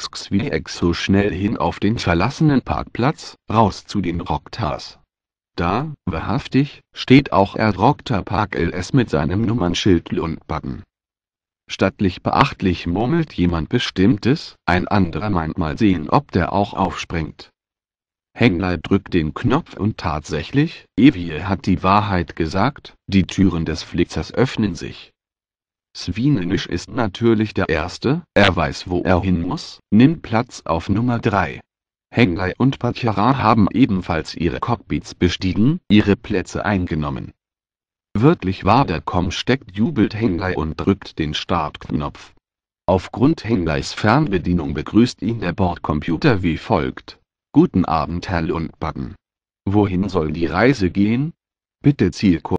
Xxwieeck so schnell hin auf den verlassenen Parkplatz, raus zu den Rocktars. Da, wahrhaftig, steht auch er Rocktar Park LS mit seinem Nummernschild und Button. Stattlich beachtlich murmelt jemand Bestimmtes, ein anderer meint mal sehen, ob der auch aufspringt. Hengler drückt den Knopf und tatsächlich, Evie hat die Wahrheit gesagt, die Türen des Flitzers öffnen sich. Svinenisch ist natürlich der Erste, er weiß wo er hin muss, nimmt Platz auf Nummer 3. Henglei und Pachara haben ebenfalls ihre Cockpits bestiegen, ihre Plätze eingenommen. Wirklich war der steckt, jubelt Henglei und drückt den Startknopf. Aufgrund Hengleis Fernbedienung begrüßt ihn der Bordcomputer wie folgt. Guten Abend Herr Lundbacken. Wohin soll die Reise gehen? Bitte Zielkurs